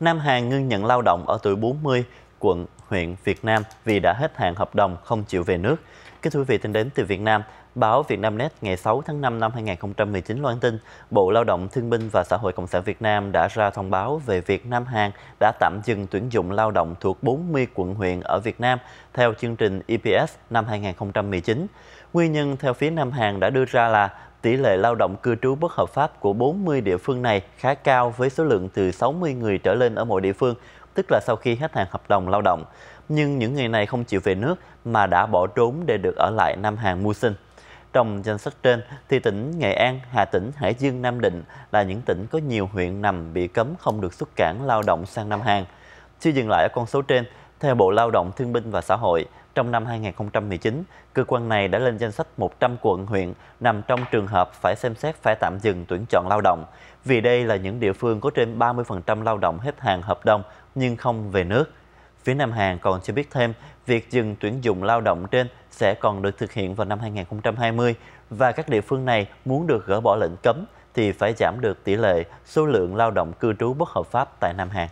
Nam Hà ngưng nhận lao động ở tuổi 40 quận, huyện Việt Nam vì đã hết hạn hợp đồng không chịu về nước. Kính thưa quý vị, tin đến từ Việt Nam, báo Việt Nam Net ngày 6 tháng 5 năm 2019 loan tin Bộ Lao động Thương binh và Xã hội Cộng sản Việt Nam đã ra thông báo về việc Nam Hàn đã tạm dừng tuyển dụng lao động thuộc 40 quận huyện ở Việt Nam theo chương trình EPS năm 2019. Nguyên nhân theo phía Nam Hàn đã đưa ra là tỷ lệ lao động cư trú bất hợp pháp của 40 địa phương này khá cao với số lượng từ 60 người trở lên ở mỗi địa phương, tức là sau khi hết hạn hợp đồng lao động. Nhưng những người này không chịu về nước mà đã bỏ trốn để được ở lại Nam Hàn mưu sinh. Trong danh sách trên thì tỉnh Nghệ An, Hà Tĩnh, Hải Dương, Nam Định là những tỉnh có nhiều huyện nằm bị cấm không được xuất cảng lao động sang Nam Hàn. Chưa dừng lại ở con số trên theo Bộ Lao động Thương binh và Xã hội, trong năm 2019, cơ quan này đã lên danh sách 100 quận, huyện nằm trong trường hợp phải xem xét phải tạm dừng tuyển chọn lao động, vì đây là những địa phương có trên 30% lao động hết hàng hợp đồng nhưng không về nước. Phía Nam Hàn còn cho biết thêm, việc dừng tuyển dụng lao động trên sẽ còn được thực hiện vào năm 2020 và các địa phương này muốn được gỡ bỏ lệnh cấm thì phải giảm được tỷ lệ số lượng lao động cư trú bất hợp pháp tại Nam Hàn.